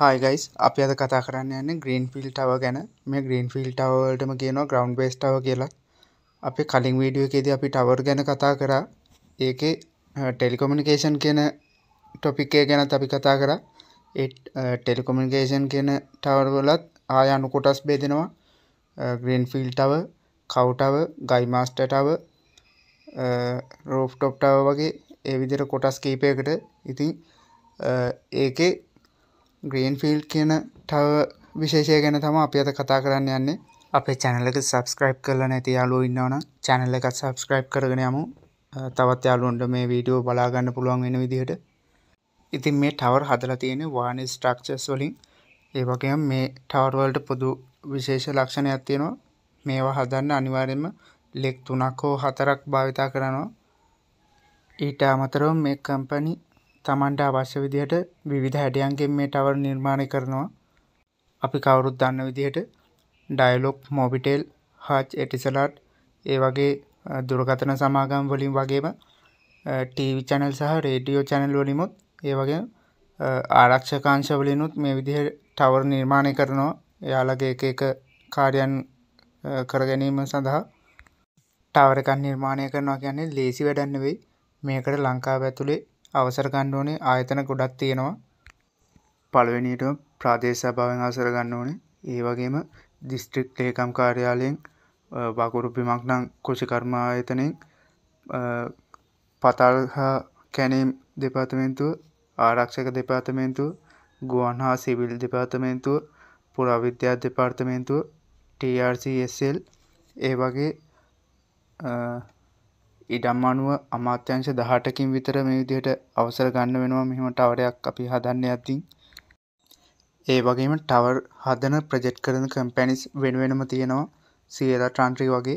Hi guys අප අද කතා කරන්න යන්න ග්‍රීන් ෆිල් ටව ගැන මේ ග්‍රීන් ෆිල් ටවල්ටම කියනවා ග්‍රවන්් බේස්ටව කියලා අපි කලින් වීඩියෝ එකේද අපි ටවර් ගැන කතා කරා ඒක ටෙලිකොමිනිකේෂන් කියන ටොපික්කේ ගැන අපි කතා කරා ටෙලිකොමිනිකේෂන් කියන ටවර්වලත් ආය අනුකොටස් බේදෙනවා ග්‍රීන් ෆිල් ටව කවටව ගයිමස්ටටව රෝෆ් ටොප්ටව වගේ ඒ විදිර කොටස් කීපයකට ඉතින් ඒකේ ග්‍රීන්ෆිල්ඩ් කියන ටව විශේෂය ගැන තම අපි අත කතා කරන්න යන්නේ අපේ චැනලක සබස්ක්‍රයිබ් කරල නැති යාලුව ඉන්නවන චැනල්ල එකත් සබස්ක්‍රයිබ් කරගෙන යමු තවත් යාලුවන්ට මේ වීඩියෝ බලාගන්න පුළුවන් වෙන විදිහට ඉතින් මේ ටවර් හදලා තියෙන වානි ස්ට්‍රක්චර්ස් වලින් ඒ වගේම මේ ටවර් වලට පොදු විශේෂ ලක්ෂණයක් තියෙනවා මේවා හදන්න අනිවාර්යයෙන්ම ලෙග් 3ක් හෝ 4ක් භාවිතා කරනවා ඊට අමතරව මේ කම්පැනි තමන්ට අවශ්‍ය විදිහට විවිධ හැඩියන්ගෙන් මේ ටවර් නිර්මාණය කරනවා අපි කවුරුත් දන්න විදිහට ඩයිලොක් මෝබිටෙල් හාච් එටිසලාට් ඒ වගේ දුරකතන සමාගම් වලින් වගේම ටීවි චැනල් සහ රේඩියෝ චැනල් වලිමුත් ඒ වගේ ආරක්ෂකාංශ වලිනුත් මේ විදිහ ටවර් නිර්මාණය කරනවා එයාලගේ එක එක කාර්යන් කරගැනීම සඳහා ටවරකන් නිර්මාණය කරනවා කියන්නේ ලේසි වැඩන්න වෙයි මේකට ලංකාව ඇතුළේ අවසර ගන්න ඕනේ ආයතන ගොඩක් තියෙනවා. පළවෙනියටම ප්‍රාදේශ සභාවෙන් අවසර ගන්න ඕනේ. ඒ වගේම දිස්ත්‍රික් ලේකම් කාර්යාලයෙන් වකුරු බිමක් නම් කෘෂිකර්ම ආයතනයෙන් පතල් හා කැනීම් දෙපාර්තමේන්තුව ආරක්ෂක දෙපාර්තමේන්තුව ගුවන් හා සිවිල් දෙපාර්තමේන්තුව පුරාවිද්‍යා දෙපාර්තමේන්තුව TRCSL ඒ වගේ ඉඩම් අනුව අමාත්‍යංශ දහටකින් විතර මේ විදිහට අවසර ගන්න වෙනවා මෙහම ටවරයක් අපි හදන්න ඇත්තින් ඒ වගේම ටවර් හදන ප්‍රජෙක්් කරන කම්පැනිස් වෙනුවෙනම තියෙනවා සියලා ට්‍රන්ට්‍රී වගේ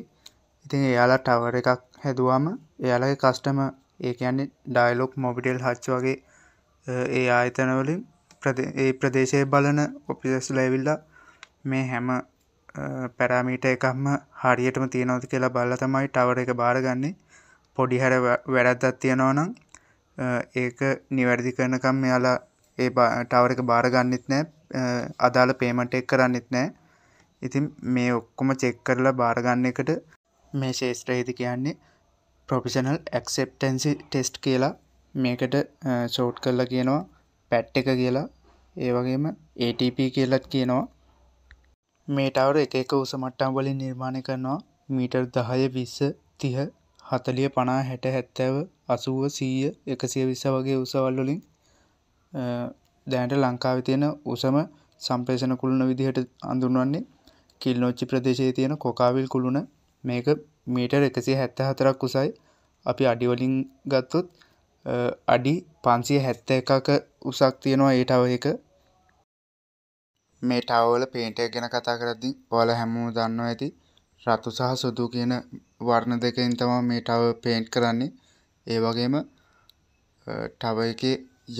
ඉතින් එයාලා ටවර එකක් හැදුවම එයාලගේ කස්ටම ඒ කියන්නේ ඩයිලොක් මොබිටෙල් හච්ච වගේ ඒ ආයතනවලින් ඒ ප්‍රදේශය බලන ඔපිදස් ලැවිල්ලා මේ හැම පැරාමීට එකක්ම හරියටම තියෙනවති කියලා බල්ල තමයි ටවර එක බාරගන්නේ පොඩිහැර වැඩත්තත් තියෙනවනම් ඒක නිවැරදි කරනකම් මෙයාලා ඒ ටවර එක බාරගන්නෙත් නෑ අදාළ පේමට එක් කරන්නෙත් නෑ ඉතින් මේ ඔක්කොම චෙක් කරලා බාරගන්න එකට මේ ශේෂත්‍රහිති කියන්නේ ප්‍රොෆිෂනල් ඇක්සෙප්ටන්සි ටෙස්ට් කියලා මේකට සෝට් කරලා කියනවා පැට් එක කියලා ඒවගේම ATP කියලත් කියනවා මේටවර එක එක උසමට්ටම් වලින් නිර්මාණය කරනවා මීටර් දහය විස්ස තිහ හතලිය පනා හැට හැත්තැව අසුව සීය එකසිය විස්ස වගේ උසවල්ලොලින් දැනට ලංකාව තියෙන උසම සම්ප්‍රේෂණ කුළුණ විදිහට අඳුන්වන්නේ කිල් නොච්චි ප්‍රදේශයේ තියෙන කොකාවිල් කුළුණ මේක මීටර් එකසිය හැත්ත හතරක් උසයි අපි අඩිවලින් ගත්තුත් අඩි පන්සිය හැත්ත එකක උසක් තියෙනවා ඒටව එක මේ ටවල පේටය ගැන කතා කරද්දි ඔල හැමූ දන්නවා ඇති රතු සහ සුදු කියන වර්ණ දෙකෙන් තමයි මේ ටවර් පේන්ට් කරන්නේ. ඒ වගේම ටවර් එකේ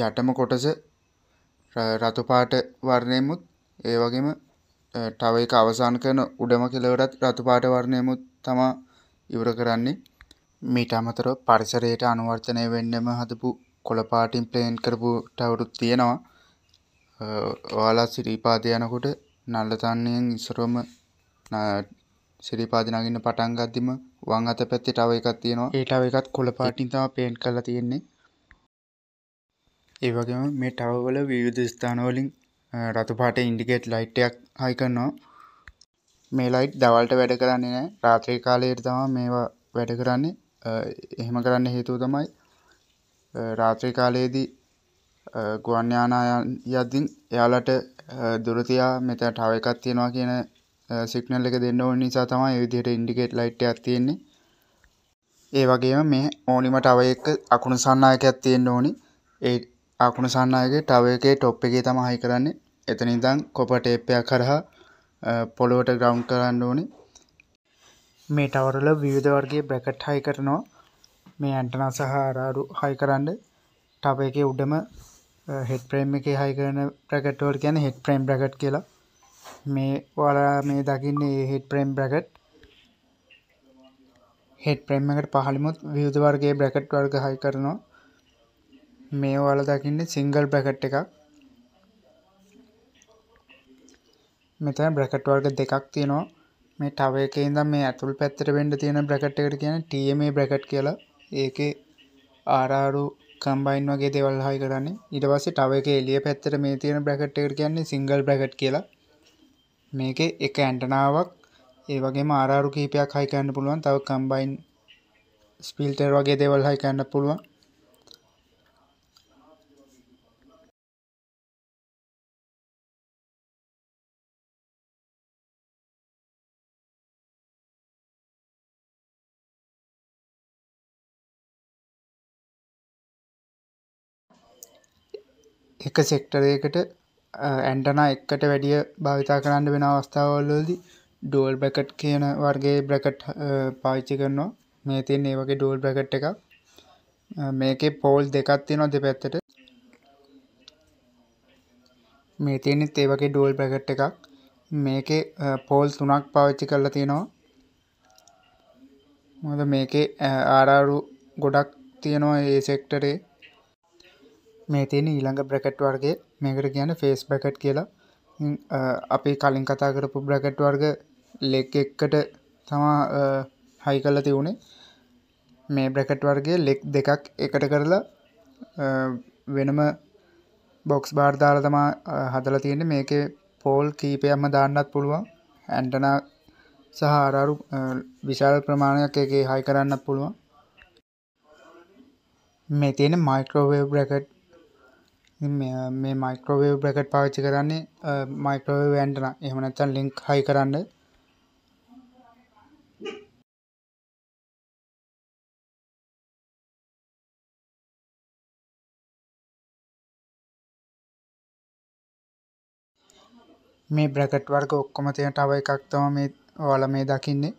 යටම කොටස රතු පාට වර්ණයෙන්මුත් ඒ වගේම ටවර් එක අවසන් කරන උඩම කෙළවරත් රතු පාට වර්ණයෙන්මුත් තමයි ඉවර කරන්නේ. මීට අමතරව පරිසරයට අනුවර්තනය වෙන්නම හදපු කොළපාටින් ප්ලේන් කරපු ටවරුත් තියෙනවා. ඔයාලා සිරිපාද යනකොට නල්ලතන්නයෙන් ඉස්සරම සිරිපාදි නගින්න පටන් ගද්දිම වම් අත පැත්තේ තව එකක් තියෙනවා. ඒ තව එකත් කොළ පාටින් තමයි පේන්ට් කරලා තියෙන්නේ. ඒ වගේම මේ තව වල විවිධ ස්ථාන වලින් රතු පාට ඉන්ඩිකේට් ලයිට් එකක් හයි කරනවා. මේ ලයිට් දවල්ට වැඩ කරන්නේ නැහැ. රාත්‍රී කාලයේදී තමයි මේවා වැඩ කරන්නේ. එහෙම කරන්න හේතුව තමයි රාත්‍රී කාලයේදී ගුවන් යානා යද්දී එයාලට දුරතියා මෙතන තව එකක් තියෙනවා කියන සිග්නල් එක දෙන්න ඕන නිසා තමයි ඒ විදිහට ඉන්ඩිකේට් ලයිට් එකක් තියෙන්නේ. ඒ වගේම මේ ඕනිම තව එක අකුණු සන්නායකයක් තියෙන්න ඕනි. ඒ අකුණු සන්නායකේ තව එකේ টොප් එකේ තමයි හයි කරන්නේ. එතන ඉඳන් කොපර් ටේප් එකක් කරහා පොළොවට ග්‍රවන්් කරන්න ඕනි මේ ටවරල විවිධ වර්ගේ බ්‍රැකට් හයි කරනවා මේ ඇන්ටනා සහ අරාරු හයි කරන්න ටබ එක උඩම හෙට ප්‍රේම් එක හයි කරන ප්‍රකට්වල් කියන හෙට ප්‍රේම් ප්‍රකට් කියලා මේ ඔයාලා මේ දකින්නේ head frame bracket head frame එකට පහළමුත් විවිධ වර්ගයේ බ්‍රැකට් වර්ග හයි කරනවා මේ ඔයාලා දකින්නේ සිංගල් බ්‍රැකට් එකක් මෙතන බ්‍රැකට් වර්ග දෙකක් තියෙනවා මේ තව එකේ ඉඳන් මේ ඇතුල් පැත්තට වෙන්න තියෙන බ්‍රැකට් එකට කියන්නේ TMA බ්‍රැකට් කියලා ඒකේ RR කම්බයින් වගේ දේවල් හයි කරන්නේ ඊට පස්සේ තව එකේ එළිය පැත්තට මේ තියෙන බ්‍රැකට් එකට කියන්නේ සිංගල් බ්‍රැකට් කියලා මේකේ එක ඇන්ටනාවක් ඒ වගේ මාරාරු කීපයක් හයිකන්න පුළුවන් තව කම්බයින් ස්පිල්ටර් වගේ දේවල් හයිකන්න පුළුවන් එක සෙක්ටරයකට ඇන්ටනා එක්කට වැඩිය භාවිතා කරන්න වෙන අවස්ථාවල්ලදී ඩෝල් බ්‍රකට් කියන වර්ගේ බ්‍රකට් පාවිච්චි කරනවා මේ තින් ඒ වගේ ඩෝල් බ්‍රකට් එක මේකේ පෝල් දෙකත් තියෙනවා දෙපැත්තට මේ තියෙනෙත් ඒ වගේ ඩෝල් බ්‍රකට් එකක් මේකේ පෝල් තුනක් පාවිච්චි කරලා තියෙනවා මොකද මේකේ ආරාරු ගොඩක් තියෙනවා ඒ සෙක්ටරේ මේ තියෙන ඊළඟ බ්‍රකට් වර්ගේ මේකට කියන ෆේස් බ්‍රකට් කියලා අපි කලින් කතා කරපු බ්‍රකට් වර්ග ලෙක් එක්කට තමා හයි කල්ල තිවුණේ මේ බ්‍රකට් වර්ගේ ලෙක් දෙකක් එකට කරලා වෙනම බොක්ස් බාර්ධාර තමා හදල තියෙන මේක පෝල් කීපයක්ම දාන්නත් පුළුවන් ඇන්ටනා සහ අරාරු විශාල් ප්‍රමාණයක් එකේ හයි කරන්නත් පුළුවන් මේ තියෙන මයික්‍රෝවේව් බ්‍රකට් මේ මයික්‍රෝවේව් බ්‍රකට් පාවිච්චි කරන්නේ මයික්‍රෝවේව් ඇන්ටන එහෙම නැත්නම් ලින්ක් හයි කරන්න මේ බ්‍රකට් වර්ග ඔක්කොම තියෙන තව එකක් තමයි මේ ඔයාලා මේ දකින්නේ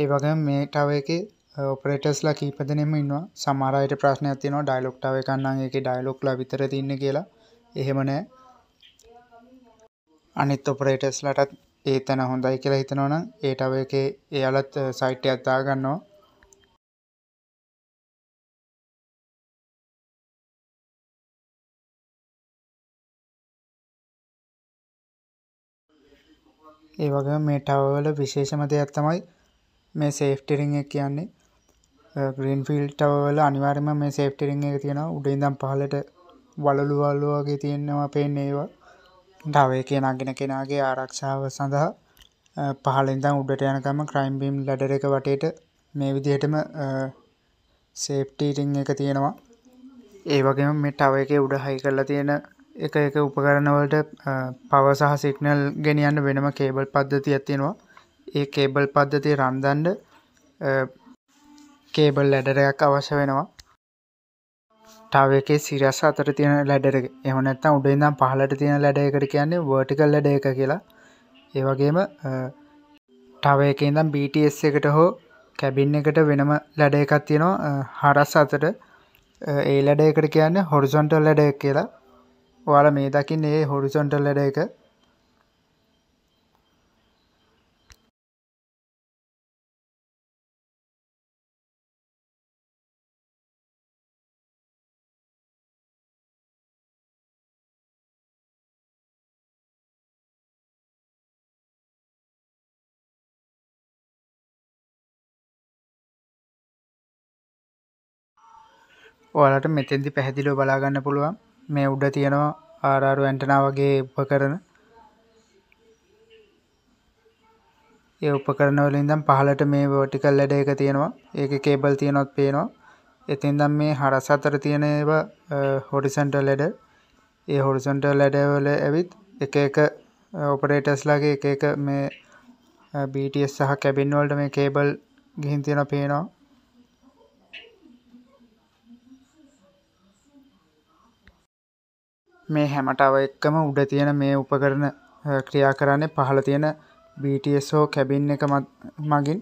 ඒ වගේම මේ තව එකේ ඔපරේටස්ලා කීපදනෙම ඉන්නවා සමහරයට ප්‍රශ්නයක් තියනවා ඩයිලොක්ටාව එකන්නම් එක ඩයිලොක්ලා විතර තින්න කියලා එහෙමනෑ අනිත් ඔපරේටස්ලටත් ඒ තැන හොඳයි කියලා හිතනවන ඒටව එක එයාලත් සයිට්ය අත්තා ගන්නවා ඒ වගේ මේ ටවවල විශේෂම දෙයක් තමයි මේ සේෆ්ටිරිං එක කියන්නේ ග්‍රීන් ෆිල් ටවල අනිවාර්ම මේ සේප්ටිරිං එක තියෙන උඩින්දම් පහලට වලළුවල්ලු වගේ තියෙනවා පෙන් ඒවා ඩවේ කියනගෙන කෙනගේ ආරක්ෂාව සඳහා පහලින්දම් උඩට යනකම ක්‍රයිම් බීම් ලඩර එක වටේට මේ විදිහටම සේප්ටිරිං එක තියෙනවා ඒ වගේම මේ ටව එක උඩ හයි කරලා තියෙන එක එක උපකරණවලට පව සහ සිගනල් ගෙනියන්න වෙනම කේබල් පද්ධති ඇතියෙනවා ඒ කේබල් පද්ධති රන්දන්ඩ කේබල් ලැඩර එකක් අවශ්‍ය වෙනවා ටව එකේ සිරස් අතර තියෙන ලැඩර එම නැත්තම් උඩ ඉඳම් පහලට තියෙන ලැඩ එකට කියන්නේ වර්ටිකල් ලැඩ එක කියලා ඒ වගේම ටව එක ඉඳම් BTS එකට හෝ කැබින් එකට වෙනම ලැඩ එකක් තියෙනවා හරස් අතට ඒ ලැඩ එකට කියන්නේ හොරිසොන්ටල් ලැඩ කියලා ඔයාලා මේ දකින්න ඒ හොරිසොන්ටල් ලැඩ එක ඔයාලට මෙතෙන්දි පැහැදිලිව බලාගන්න පුළුවන් මේ උඩ තියෙනවා RR ඇන්ටනා වගේ උපකරණ ඒ උපකරණ වලින් ඉඳන් පහළට මේ වර්ටිකල් ලෙඩ එක තියෙනවා. ඒකේ කේබල් තියෙනවත් පේනවා. එතෙන් දැන් මේ හරස් අතර තියෙන ඒවා හොරිසොන්ටල් ලෙඩ. ඒ හොරිසොන්ටල් ලෙඩ වල ඇවිත් එක එක ඔපරේටර්ස්ලාගේ එක එක මේ BTS සහ කැබින් වලට මේ කේබල් ගිහින් තියෙනවා පේනවා. මේ හැමටව එක්කම උඩ තියෙන මේ උපකරන ක්‍රියා කරන්නේ පහළ තියෙන BTS හෝ කැබින් එක මගින්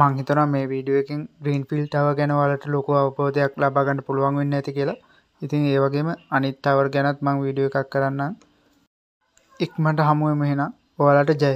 මං හිතනවා මේ වීඩියෝ එකෙන් ග්‍රීන් ෆිල් ටව ගැන වලට ලොකු අවබෝධයක් ලබා ගන්න පුළුවන් වෙන්නේ නැති කියලා. ඉතින් ඒ වගේම අනිත් ටවර් ගැනත් මං වීඩියෝ එකක් කරන්නම්. ඉක්මනට හමු වෙමු එහෙනම්. ඔයාලට ජය.